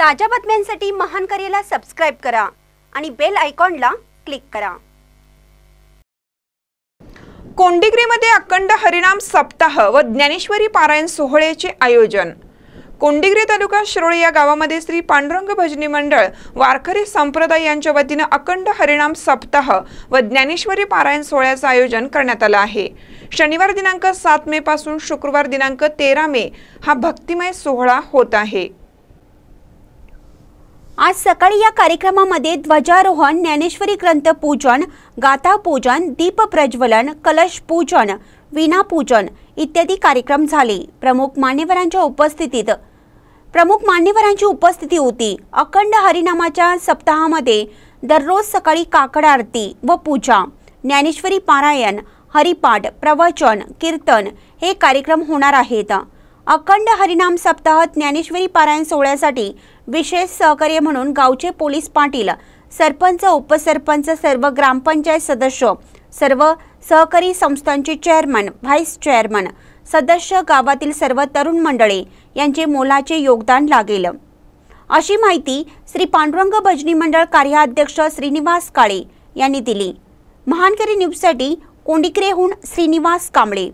ताज्या बातम्यांसाठी महान करेला सबस्क्राईब करा आणि बेल आयकॉनला क्लिक करा कोंडिग्रीमध्ये अखंड हरिनाम सप्ताह व ज्ञानेश्वरी पारायण सोहळ्याचे आयोजन कोंडिग्री तालुका शिरोळी या गावामध्ये श्री पांडुरंग भजनी मंडळ वारकरी संप्रदाय यांच्या वतीनं अखंड हरिणाम सप्ताह व ज्ञानेश्वरी पारायण सोहळ्याचं आयोजन करण्यात आलं आहे शनिवार दिनांक सात मे पासून शुक्रवार दिनांक तेरा मे हा भक्तिमय सोहळा होत आहे आज सकाळी या कार्यक्रमामध्ये ध्वजारोहण ज्ञानेश्वरी ग्रंथ पूजन गाथा पूजन दीप प्रज्वलन कलश पूजन पूजन इत्यादी कार्यक्रम झाले प्रमुख मान्यवरांच्या उपस्थितीत प्रमुख मान्यवरांची उपस्थिती होती अखंड हरिनामाच्या सप्ताहामध्ये दररोज सकाळी काकड आरती व पूजा ज्ञानेश्वरी पारायण हरिपाठ प्रवचन कीर्तन हे कार्यक्रम होणार आहेत अखंड हरिनाम सप्ताह ज्ञानेश्वरी पारायण सोहळ्यासाठी विशेष सहकार्य म्हणून गावचे पोलीस पाटील सरपंच उपसरपंच सर्व ग्रामपंचायत सदस्य सर्व सहकारी संस्थांचे चेअरमन व्हाईस चेअरमन सदस्य गावातील सर्व तरुण मंडळे यांचे मोलाचे योगदान लागेल अशी माहिती श्री पांडुरंग भजनी मंडळ कार्याध्यक्ष श्रीनिवास काळे यांनी दिली महानकरी न्यूजसाठी कोंडिकरेहून श्रीनिवास कांबळे